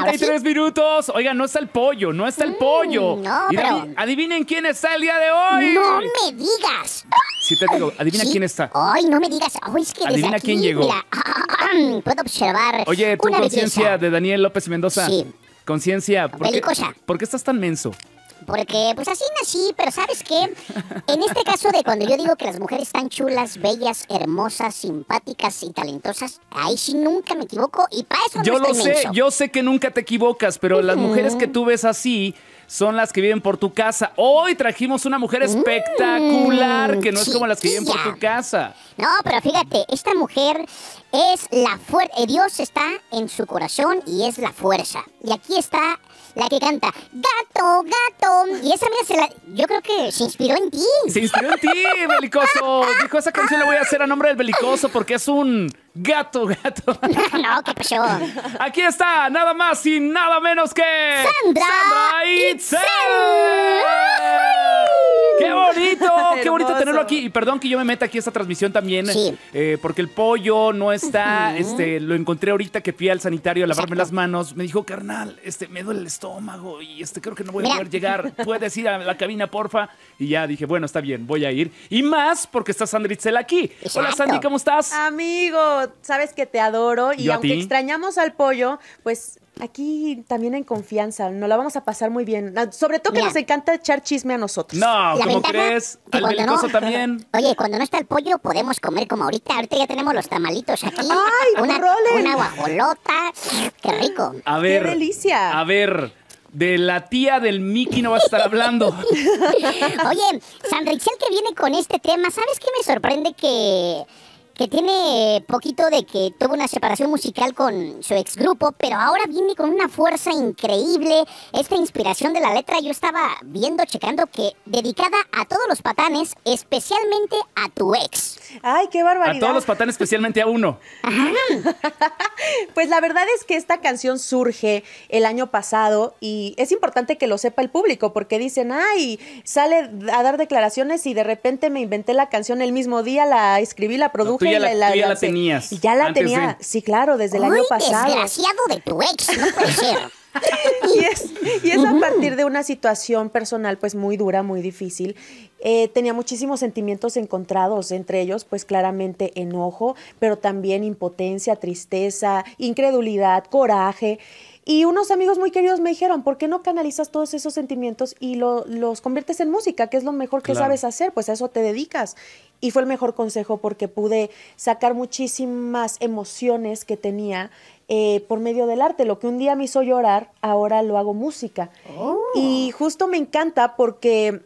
33 minutos. Oiga, no está el pollo, no está el mm, pollo. No, pero... adivinen quién está el día de hoy. No me digas. Sí, te digo, adivina quién está. Ay, no me digas. Ay, es que adivina quién llegó. puedo observar. Oye, tu conciencia de Daniel López Mendoza. Sí. Conciencia, ¿por, ¿por, qué estás tan menso? Porque, pues así nací, pero ¿sabes qué? En este caso de cuando yo digo que las mujeres están chulas, bellas, hermosas, simpáticas y talentosas, ahí sí nunca me equivoco y para eso Yo lo sé, yo sé que nunca te equivocas, pero las mujeres que tú ves así son las que viven por tu casa. Hoy trajimos una mujer espectacular mm, que no es como las que viven por tu casa. No, pero fíjate, esta mujer es la fuerza. Eh, Dios está en su corazón y es la fuerza. Y aquí está la que canta Gato, gato. Y esa, mira, se la, yo creo que se inspiró en ti. Se inspiró en ti, Belicoso. Dijo, esa canción la voy a hacer a nombre del Belicoso porque es un Gato, gato. no, ¿qué pasó? Aquí está, nada más y nada menos que. Sandra, Itzel. ¡Qué bonito! ¡Qué bonito tenerlo aquí! Y perdón que yo me meta aquí a esta transmisión también, eh, porque el pollo no está. este Lo encontré ahorita que fui al sanitario a lavarme las manos. Me dijo, carnal, este me duele el estómago y este creo que no voy a poder llegar. ¿Puedes ir a la cabina, porfa? Y ya dije, bueno, está bien, voy a ir. Y más porque está Sandra Itzel aquí. Hola, Sandy, ¿cómo estás? Amigos, sabes que te adoro y aunque extrañamos al pollo, pues aquí también en confianza, nos la vamos a pasar muy bien. Ah, sobre todo que nos encanta echar chisme a nosotros. No, como crees? Al también. Oye, cuando no está el pollo podemos comer como ahorita. Ahorita ya tenemos los tamalitos aquí. ¡Ay, una, una guajolota. ¡Qué rico! A ver, ¡Qué delicia! A ver... De la tía del Mickey no vas a estar hablando. Oye, San que viene con este tema, ¿sabes qué me sorprende que que tiene poquito de que tuvo una separación musical con su ex grupo, pero ahora viene con una fuerza increíble. Esta inspiración de la letra yo estaba viendo, checando que dedicada a todos los patanes, especialmente a tu ex. Ay, qué barbaridad. A todos los patanes, especialmente a uno. pues la verdad es que esta canción surge el año pasado y es importante que lo sepa el público porque dicen, ay, sale a dar declaraciones y de repente me inventé la canción el mismo día, la escribí, la produje tú ya la, ya la tenías. Ya la tenía, sí, claro, desde el año pasado. desgraciado de tu ex, no y es, a partir de una situación personal pues muy dura, muy difícil. Eh, tenía muchísimos sentimientos encontrados, entre ellos pues claramente enojo, pero también impotencia, tristeza, incredulidad, coraje. Y unos amigos muy queridos me dijeron, ¿por qué no canalizas todos esos sentimientos y los conviertes en música, que es lo mejor que sabes hacer? Pues a eso te dedicas. Y fue el mejor consejo porque pude sacar muchísimas emociones que tenía eh, por medio del arte. Lo que un día me hizo llorar, ahora lo hago música. Oh. Y justo me encanta porque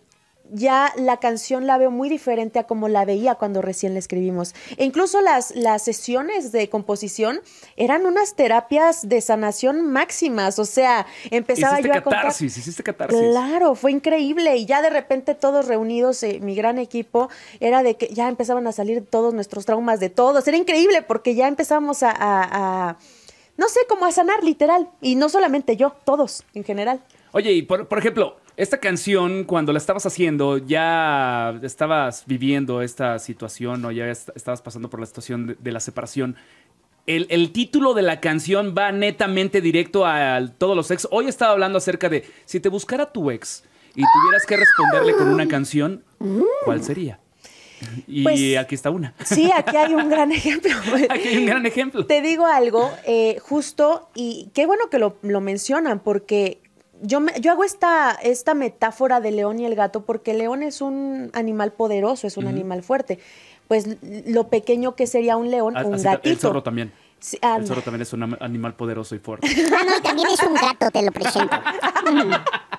ya la canción la veo muy diferente a como la veía cuando recién la escribimos. E incluso las, las sesiones de composición eran unas terapias de sanación máximas. O sea, empezaba yo a catarsis, Hiciste catarsis. Claro, fue increíble. Y ya de repente todos reunidos, eh, mi gran equipo, era de que ya empezaban a salir todos nuestros traumas de todos. Era increíble porque ya empezamos a, no sé, como a sanar literal. Y no solamente yo, todos en general. Oye, y por, por ejemplo esta canción, cuando la estabas haciendo, ¿ya estabas viviendo esta situación o ya estabas pasando por la situación de, la separación? El, título de la canción va netamente directo a, todos los ex. Hoy estaba hablando acerca de si te buscara tu ex y tuvieras que responderle con una canción, ¿cuál sería? Y pues, aquí está una. Sí, aquí hay un gran ejemplo. aquí hay un gran ejemplo. Te digo algo, eh, justo, y qué bueno que lo mencionan, porque yo, yo hago esta, esta metáfora de león y el gato porque el león es un animal poderoso, es un animal fuerte. Pues lo pequeño que sería un león, ah, un gatito. El zorro también. el zorro también es un animal poderoso y fuerte. No, ah, no, también es un gato, te lo presento.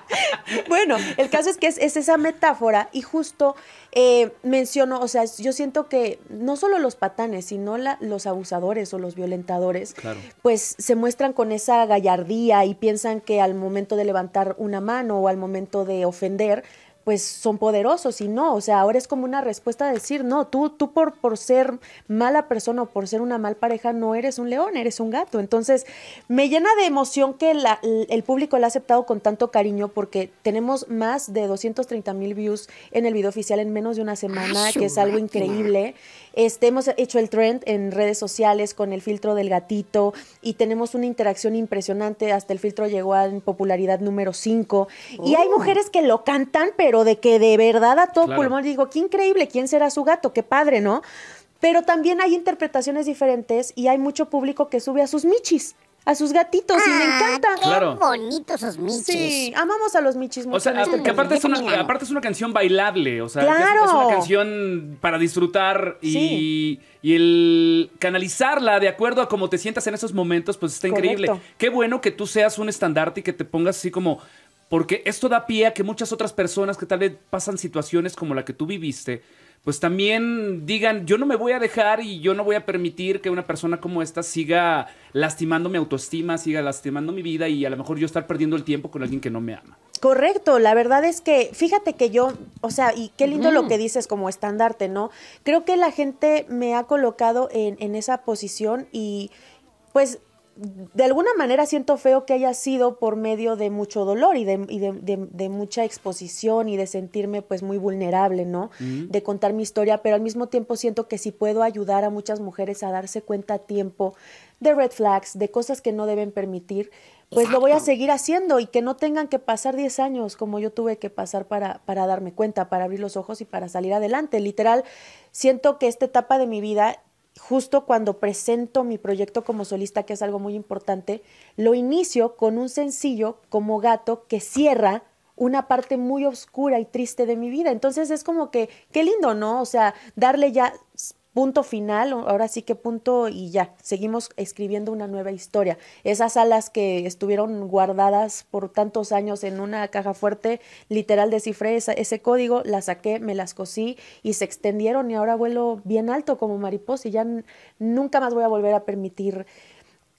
bueno, el caso es que es, esa metáfora y justo eh, menciono, o sea, yo siento que no solo los patanes, sino los abusadores o los violentadores, pues se muestran con esa gallardía y piensan que al momento de levantar una mano o al momento de ofender, pues son poderosos y no, o sea, ahora es como una respuesta a decir, no, tú, tú por, por ser mala persona o por ser una mal pareja no eres un león, eres un gato. Entonces, me llena de emoción que el público la ha aceptado con tanto cariño porque tenemos más de 230 mil views en el video oficial en menos de una semana, ah, que es algo increíble. Este, hemos hecho el trend en redes sociales con el filtro del gatito y tenemos una interacción impresionante, hasta el filtro llegó a popularidad número 5 y hay oh. mujeres que lo cantan, pero de que de verdad a todo pulmón digo, qué increíble, ¿quién será su gato? Qué padre, ¿no? Pero también hay interpretaciones diferentes y hay mucho público que sube a sus michis a sus gatitos y me ah, encanta. Qué bonitos esos michis. Sí, amamos a los michis O sea, este, aparte es, una, canción bailable, o sea, es, una canción para disfrutar y, el canalizarla de acuerdo a cómo te sientas en esos momentos, pues está increíble. Qué bueno que tú seas un estandarte y que te pongas así como porque esto da pie a que muchas otras personas que tal vez pasan situaciones como la que tú viviste, pues también digan, yo no me voy a dejar y yo no voy a permitir que una persona como esta siga lastimando mi autoestima, siga lastimando mi vida y a lo mejor yo estar perdiendo el tiempo con alguien que no me ama. Correcto, la verdad es que fíjate que yo, o sea, y qué lindo lo que dices como estandarte, ¿no? Creo que la gente me ha colocado en esa posición y pues de alguna manera siento feo que haya sido por medio de mucho dolor y de, mucha exposición y de sentirme pues muy vulnerable, ¿no? De contar mi historia, pero al mismo tiempo siento que si puedo ayudar a muchas mujeres a darse cuenta a tiempo de red flags, de cosas que no deben permitir, pues lo voy a seguir haciendo y que no tengan que pasar 10 años como yo tuve que pasar para darme cuenta, para abrir los ojos y para salir adelante. Literal, siento que esta etapa de mi vida justo cuando presento mi proyecto como solista, que es algo muy importante, lo inicio con un sencillo como gato que cierra una parte muy oscura y triste de mi vida. Entonces es como que, qué lindo, ¿no? O sea, darle ya punto final, ahora sí que punto y ya, seguimos escribiendo una nueva historia. Esas alas que estuvieron guardadas por tantos años en una caja fuerte, literal descifré ese código, las saqué, me las cosí y se extendieron y ahora vuelo bien alto como mariposa y ya nunca más voy a volver a permitir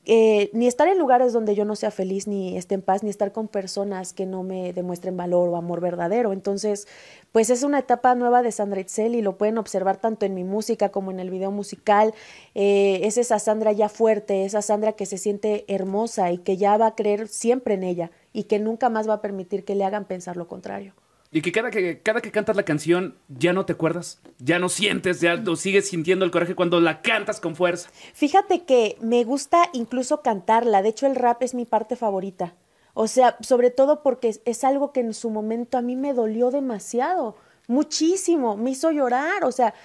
eh, ni estar en lugares donde yo no sea feliz, ni esté en paz, ni estar con personas que no me demuestren valor o amor verdadero. Entonces, pues es una etapa nueva de Sandra Itzel y lo pueden observar tanto en mi música como en el video musical. Eh, es esa Sandra ya fuerte, esa Sandra que se siente hermosa y que ya va a creer siempre en ella y que nunca más va a permitir que le hagan pensar lo contrario. Y que cada, que cada que cantas la canción ya no te acuerdas, ya no sientes, ya no sigues sintiendo el coraje cuando la cantas con fuerza. Fíjate que me gusta incluso cantarla, de hecho el rap es mi parte favorita. O sea, sobre todo porque es algo que en su momento a mí me dolió demasiado, muchísimo, me hizo llorar, o sea,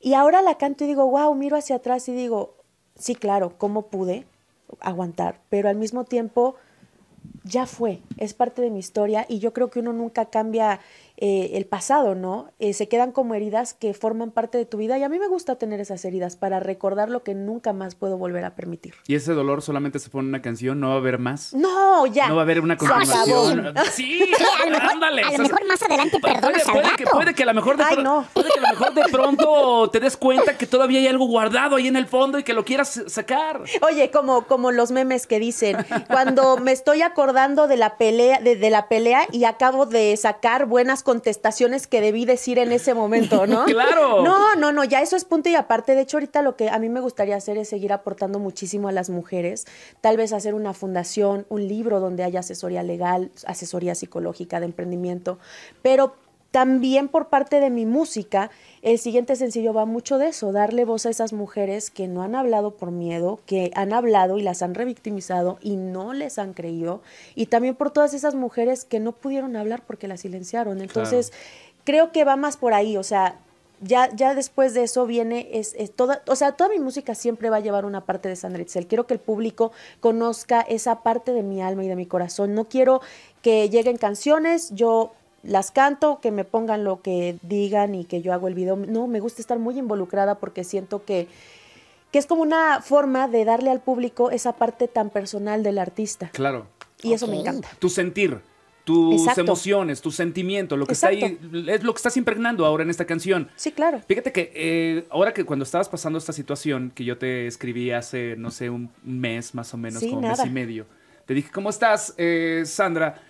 y ahora la canto y digo, wow, miro hacia atrás y digo, sí, claro, ¿cómo pude aguantar? Pero al mismo tiempo ya fue, es parte de mi historia y yo creo que uno nunca cambia eh, el pasado, ¿no? Eh, se quedan como heridas que forman parte de tu vida y a mí me gusta tener esas heridas para recordar lo que nunca más puedo volver a permitir. ¿Y ese dolor solamente se pone una canción? ¿No va a haber más? No, ya. ¿No va a haber una continuación? Sí, ándale. A lo mejor más adelante perdonas puede, puede, que, puede que a lo mejor de Ay, no. puede que a lo mejor de pronto te des cuenta que todavía hay algo guardado ahí en el fondo y que lo quieras sacar. Oye, como, como los memes que dicen, cuando me estoy acordando de la pelea, de la pelea y acabo de sacar buenas contestaciones que debí decir en ese momento, ¿no? claro. No, no, no, ya eso es punto y aparte. De hecho, ahorita lo que a mí me gustaría hacer es seguir aportando muchísimo a las mujeres, tal vez hacer una fundación, un libro donde haya asesoría legal, asesoría psicológica de emprendimiento, pero también por parte de mi música, el siguiente sencillo va mucho de eso, darle voz a esas mujeres que no han hablado por miedo, que han hablado y las han revictimizado y no les han creído, y también por todas esas mujeres que no pudieron hablar porque las silenciaron. Entonces, creo que va más por ahí, o sea, ya, ya, después de eso viene, es, toda, o sea, toda mi música siempre va a llevar una parte de Sandra Itzel. Quiero que el público conozca esa parte de mi alma y de mi corazón. No quiero que lleguen canciones, yo las canto, que me pongan lo que digan y que yo hago el video. No, me gusta estar muy involucrada porque siento que, que es como una forma de darle al público esa parte tan personal del artista. Claro. Y eso me encanta. Tu sentir, tus emociones, tus sentimiento, lo que está ahí, es lo que estás impregnando ahora en esta canción. Sí, claro. Fíjate que eh, ahora que cuando estabas pasando esta situación, que yo te escribí hace, no sé, un mes más o menos, como un mes y medio, te dije, ¿cómo estás, eh, Sandra?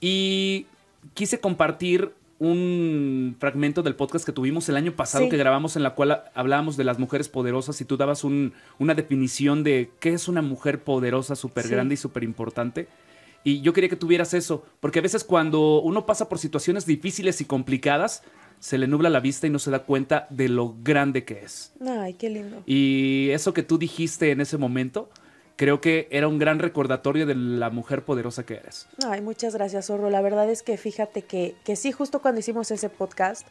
Y quise compartir un fragmento del podcast que tuvimos el año pasado que grabamos en la cual hablábamos de las mujeres poderosas y tú dabas una definición de qué es una mujer poderosa, súper grande y súper importante. Y yo quería que tuvieras eso, porque a veces cuando uno pasa por situaciones difíciles y complicadas, se le nubla la vista y no se da cuenta de lo grande que es. Ay, qué lindo. Y eso que tú dijiste en ese momento, creo que era un gran recordatorio de la mujer poderosa que eres. Ay, muchas gracias, Zorro. La verdad es que fíjate que, que sí, justo cuando hicimos ese podcast,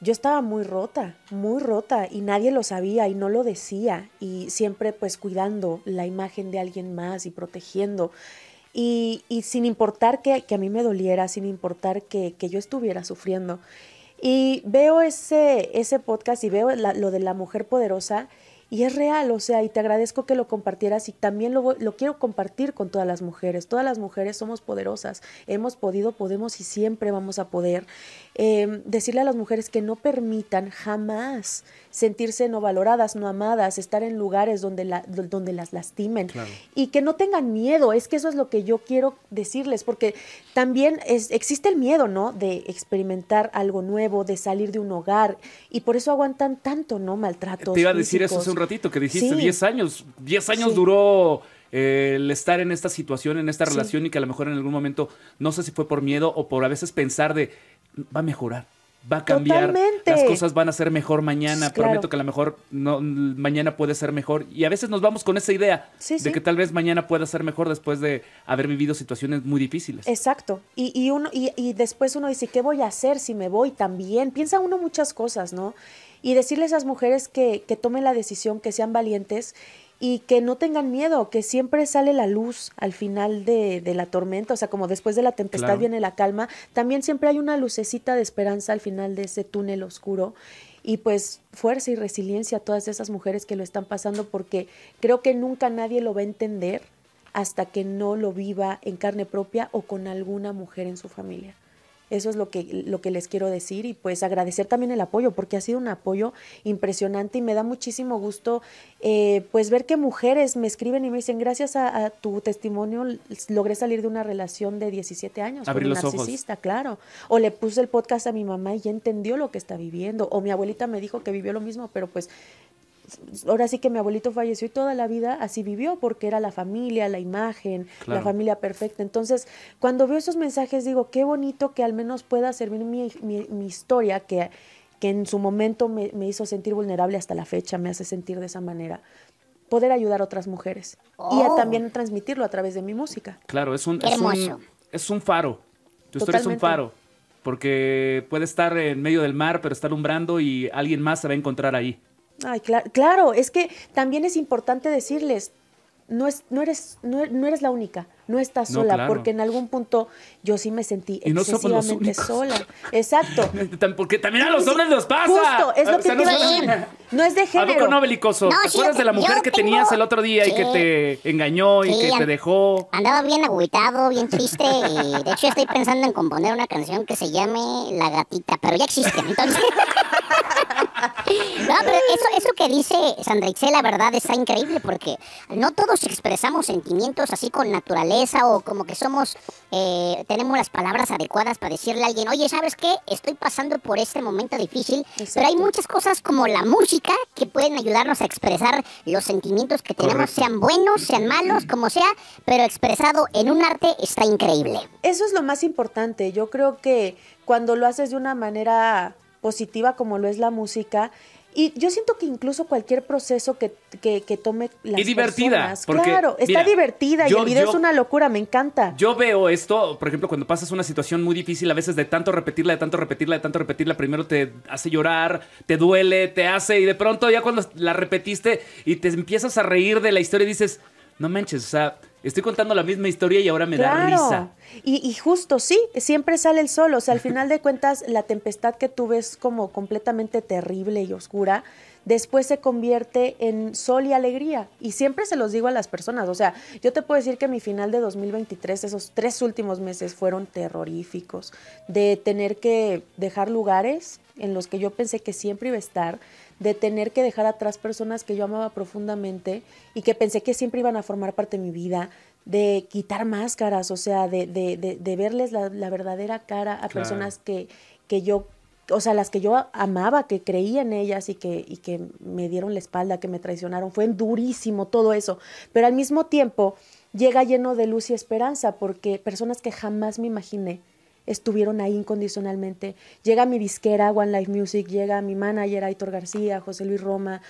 yo estaba muy rota, muy rota, y nadie lo sabía y no lo decía, y siempre pues cuidando la imagen de alguien más y protegiendo. Y, y sin importar que, que, a mí me doliera, sin importar que, que yo estuviera sufriendo. Y veo ese, ese podcast y veo lo de la mujer poderosa y es real, o sea, y te agradezco que lo compartieras y también lo, lo quiero compartir con todas las mujeres. Todas las mujeres somos poderosas, hemos podido, podemos y siempre vamos a poder. Em, decirle a las mujeres que no permitan jamás sentirse no valoradas, no amadas, estar en lugares donde, la, donde las lastimen y que no tengan miedo. Es que eso es lo que yo quiero decirles, porque también es, existe el miedo, ¿no? De experimentar algo nuevo, de salir de un hogar y por eso aguantan tanto, ¿no? Maltratos. Te iba a decir eso hace un ratito que dijiste 10 años. 10 años duró eh, el estar en esta situación, en esta relación y que a lo mejor en algún momento, no sé si fue por miedo o por a veces pensar de, va a mejorar va a cambiar, las cosas van a ser mejor mañana, pues, prometo que a lo mejor mañana puede ser mejor. Y a veces nos vamos con esa idea de que tal vez mañana pueda ser mejor después de haber vivido situaciones muy difíciles. Exacto. Y, uno, y, después uno dice, ¿qué voy a hacer si me voy también? Piensa uno muchas cosas, ¿no? Y decirle a esas mujeres que, que tomen la decisión, que sean valientes y que no tengan miedo, que siempre sale la luz al final de, la tormenta, o sea, como después de la tempestad viene la calma, también siempre hay una lucecita de esperanza al final de ese túnel oscuro y pues fuerza y resiliencia a todas esas mujeres que lo están pasando porque creo que nunca nadie lo va a entender hasta que no lo viva en carne propia o con alguna mujer en su familia. Eso es lo que, lo que les quiero decir y pues agradecer también el apoyo, porque ha sido un apoyo impresionante y me da muchísimo gusto eh, pues ver que mujeres me escriben y me dicen, gracias a, tu testimonio logré salir de una relación de 17 años con un narcisista, claro. O le puse el podcast a mi mamá y ya entendió lo que está viviendo. O mi abuelita me dijo que vivió lo mismo, pero pues ahora sí que mi abuelito falleció y toda la vida así vivió porque era la familia, la imagen, la familia perfecta. Entonces, cuando veo esos mensajes digo, qué bonito que al menos pueda servir mi, historia que, que en su momento me, hizo sentir vulnerable hasta la fecha, me hace sentir de esa manera poder ayudar a otras mujeres y oh. también transmitirlo a través de mi música. Claro, es un, es un, faro. Tu historia es un faro. Porque puede estar en medio del mar, pero está alumbrando y alguien más se va a encontrar ahí. Ay, claro, claro, es que también es importante decirles, no, es, no, eres, no, eres la única, no estás sola, porque en algún punto yo sí me sentí excesivamente sola. Exacto. porque también a los hombres los pasa. Justo, es lo que No es de género. belicoso? ¿Te acuerdas de la mujer que tenías el otro día y que te engañó y que te dejó? Andaba bien agüitado, bien triste de hecho estoy pensando en componer una canción que se llame La Gatita, pero ya existe, entonces... No, pero eso, eso que dice Sandra la verdad está increíble porque no todos expresamos sentimientos así con naturaleza o como que somos, eh, tenemos las palabras adecuadas para decirle a alguien, oye, ¿sabes qué? Estoy pasando por este momento difícil, pero hay muchas cosas como la música que pueden ayudarnos a expresar los sentimientos que tenemos, sean buenos, sean malos, como sea, pero expresado en un arte está increíble. Eso es lo más importante, yo creo que cuando lo haces de una manera positiva como lo es la música. Y yo siento que incluso cualquier proceso que, tome las divertida. claro, está divertida y el video es una locura, me encanta. Yo veo esto, por ejemplo, cuando pasas una situación muy difícil, a veces de tanto repetirla, de tanto repetirla, de tanto repetirla, primero te hace llorar, te duele, te hace, y de pronto ya cuando la repetiste y te empiezas a reír de la historia, dices, no manches, o sea Estoy contando la misma historia y ahora me da risa. Y, y, justo, sí, siempre sale el sol. O sea, al final de cuentas, la tempestad que tú ves como completamente terrible y oscura, después se convierte en sol y alegría. Y siempre se los digo a las personas. O sea, yo te puedo decir que mi final de 2023, esos tres últimos meses fueron terroríficos. De tener que dejar lugares en los que yo pensé que siempre iba a estar, de tener que dejar atrás personas que yo amaba profundamente y que pensé que siempre iban a formar parte de mi vida, de quitar máscaras, o sea, de, de, de, verles la, verdadera cara a personas que, que yo, o sea, las que yo amaba, que creía en ellas y que, y que me dieron la espalda, que me traicionaron. Fue durísimo todo eso, pero al mismo tiempo llega lleno de luz y esperanza porque personas que jamás me imaginé estuvieron ahí incondicionalmente. Llega mi disquera, One Life Music, llega mi manager, Aitor García, José Luis Roma,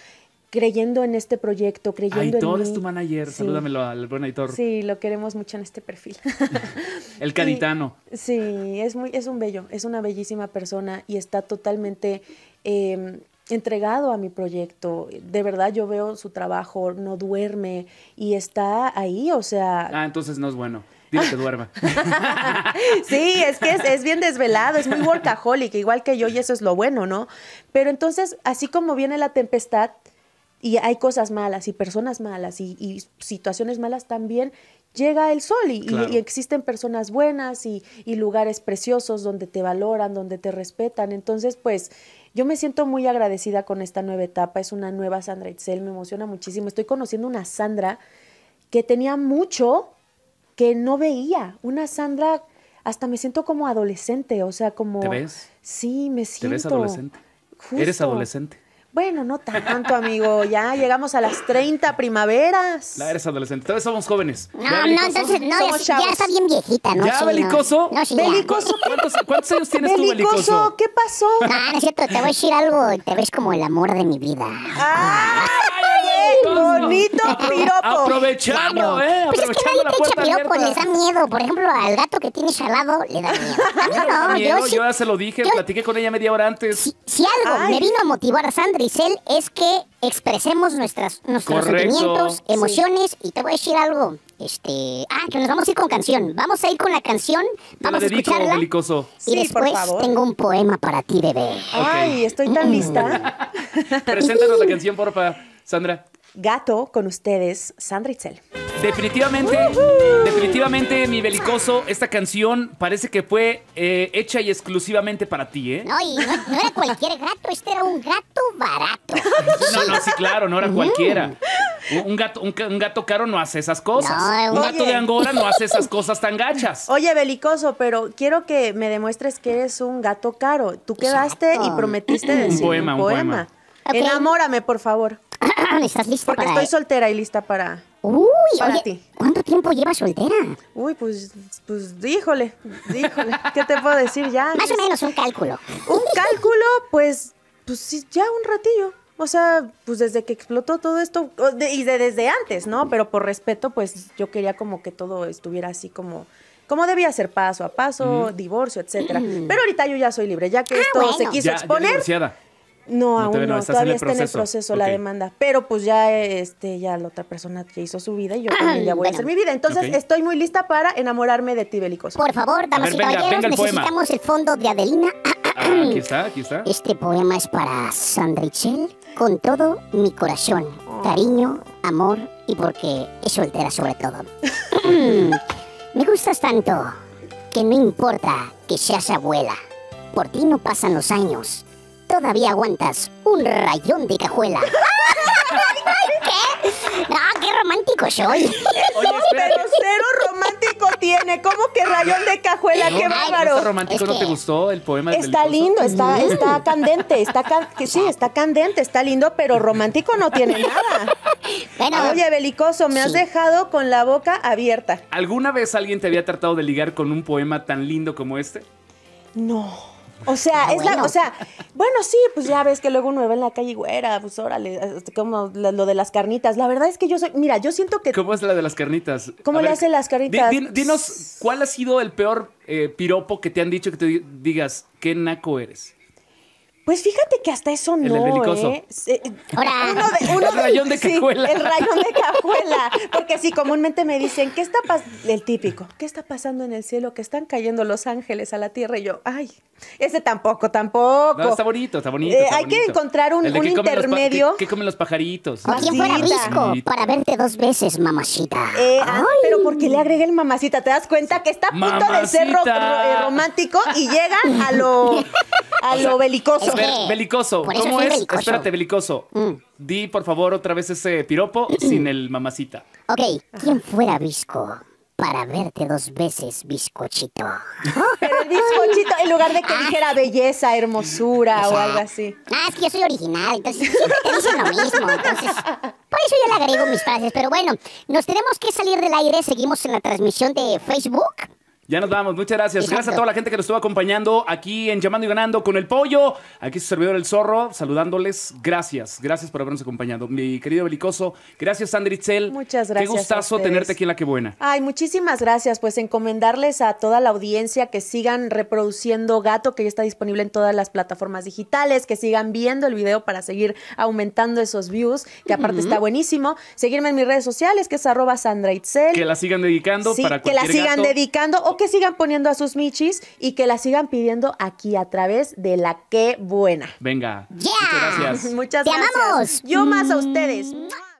creyendo en este proyecto, creyendo Aitor en mí. es tu manager, salúdamelo al buen Aitor. Sí, lo queremos mucho en este perfil. El caritano. sí, es, muy, es un bello, es una bellísima persona y está totalmente... Em, entregado a mi proyecto. De verdad yo veo su trabajo, no duerme y está ahí, o sea... Ah, entonces no es bueno duerma. sí, es que es, bien desvelado, es muy workaholic, igual que yo, y eso es lo bueno, ¿no? Pero entonces, así como viene la tempestad, y hay cosas malas, y personas malas, y, situaciones malas también, llega el sol y, existen personas buenas y, y, lugares preciosos donde te valoran, donde te respetan. Entonces, pues yo me siento muy agradecida con esta nueva etapa. Es una nueva Sandra Itzel, me emociona muchísimo. Estoy conociendo una Sandra que tenía mucho que no veía. Una Sandra, hasta me siento como adolescente, o sea, como... ¿Te ves? Sí, me siento... ¿Te ves adolescente? ¿Eres adolescente? Bueno, no tanto, amigo. Ya llegamos a las 30 primaveras. La eres adolescente. Todavía somos jóvenes. No, no, entonces no. ya, está bien viejita, ¿no? ¿Ya, belicoso? ¿Belicoso? ¿Cuántos, ¿Cuántos, años tienes belicoso, tú, belicoso? ¿Qué pasó? Ah, no es cierto. Te voy a decir algo. Te ves como el amor de mi vida. Ah. Bonito piropo. Aprovechando, ¿eh? pues es que nadie te echa piropo, pues, les da miedo. Por ejemplo, al gato que tiene chalado le da miedo. No, no, yo, ya se lo dije, platiqué con ella media hora antes. Si, algo me vino a motivar a Sandra y Cel es que expresemos nuestras, nuestros sentimientos, emociones, y te voy a decir algo. Este, ah, que nos vamos a ir con canción. Vamos a ir con la canción, vamos a escucharla. y después tengo un poema para ti, bebé. Ay, estoy tan mm. lista. Preséntanos la canción, porfa, Sandra. Gato con ustedes, Sandritzel. Definitivamente, definitivamente, mi belicoso, esta canción parece que fue eh, hecha y exclusivamente para ti, ¿eh? No, no, era cualquier gato, este era un gato barato. No, no, sí, claro, no era cualquiera. Un gato, un, gato caro no hace esas cosas. un gato de Angora no hace esas cosas tan gachas. Oye, belicoso, pero quiero que me demuestres que eres un gato caro. Tú quedaste y prometiste decir un poema. Un poema. Enamórame, por favor. Porque estoy soltera y lista para... Uy, ¿cuánto tiempo llevas soltera? Uy, pues, pues, híjole, híjole, ¿qué te puedo decir ya? Más o menos un cálculo. Un cálculo, pues, pues ya un ratillo. O sea, pues desde que explotó todo esto, y desde antes, ¿no? Pero por respeto, pues yo quería como que todo estuviera así como como debía ser paso a paso, divorcio, etcétera. Mm. Pero ahorita yo ya soy libre, ya que ah, esto se quiso exponer. No, aún no, todavía está en el proceso la demanda, pero pues ya este ya la otra persona que hizo su vida y yo también ya voy a hacer mi vida. Entonces estoy muy lista para enamorarme de ti, Bélicos Por favor, damas y caballeros, necesitamos el fondo de Adelina. Ah, aquí está, aquí Este poema es para Sandrichel con todo mi corazón, oh. cariño, amor y porque es soltera sobre todo. Me gustas tanto que no importa que seas abuela. Por ti no pasan los años todavía aguantas un rayón de cajuela. ¿Qué? ¡Ah, qué romántico soy. Oye, pero cero romántico tiene. ¿Cómo que rayón de cajuela? Eh, qué bárbaro. romántico no te gustó el poema? Está lindo, está, está candente, está que sí, está candente, está lindo, pero romántico no tiene nada. Oye, belicoso, me has dejado con la boca abierta. ¿Alguna vez alguien te había tratado de ligar con un poema tan lindo como este? No. O sea, ah, es la, o sea, bueno, sí, pues ya ves que luego uno va en la calle güera, pues órale, este, como lo de las carnitas. La verdad es que yo soy, mira, yo siento que. ¿Cómo es la de las carnitas? ¿Cómo le hacen las carnitas? dinos, ¿cuál ha sido el peor eh, piropo que te han dicho que te digas, qué naco eres? Pues fíjate que hasta eso no, ¿eh? eh uno de, el rayón de cajuela. el rayón de cajuela. Porque sí, comúnmente me dicen, ¿qué está pasando? El típico, ¿qué está pasando en el cielo? Que están cayendo los ángeles a la tierra. Y yo, ay, ese tampoco, tampoco. No, está bonito, está bonito. Eh, hay que encontrar un, intermedio. ¿Qué comen los pajaritos? O para verte dos veces, mamacita. Eh, ah, pero porque le agregué el mamacita, ¿te das cuenta que está a punto de ser eh, romántico y llega a lo... A lo belicoso. A belicoso. ¿Cómo es? Espérate, belicoso. Mm. Di, por favor, otra vez ese piropo sin el mamacita. Ok, ¿quién fuera Bisco? Para verte dos veces, bizcochito. Pero el bizcochito, en lugar de que ah. dijera belleza, hermosura o, algo así. Ah, es que yo soy original, entonces siempre te dicen lo mismo. Entonces, por eso yo le agrego mis frases. Pero bueno, nos tenemos que salir del aire. Seguimos en la transmisión de Facebook. Ya nos vamos. Muchas gracias. Gracias a toda la gente que nos estuvo acompañando aquí en Llamando y Ganando con el Pollo. Aquí su servidor El Zorro, saludándoles. Gracias. Gracias por habernos acompañado. Mi querido Belicoso, gracias Sandra Itzel. Muchas gracias. Qué gustazo tenerte aquí en La Que Buena. Ay, muchísimas gracias. Pues encomendarles a toda la audiencia que sigan reproduciendo Gato, que ya está disponible en todas las plataformas digitales, que sigan viendo el video para seguir aumentando esos views, que aparte está buenísimo. Seguirme en mis redes sociales, que es arroba Sandra Itzel. Que la sigan dedicando sí, para Que la sigan dedicando que sigan poniendo a sus michis y que la sigan pidiendo aquí a través de la que buena. Venga. Muchas gracias. Muchas gracias. Yo más a ustedes. Mm.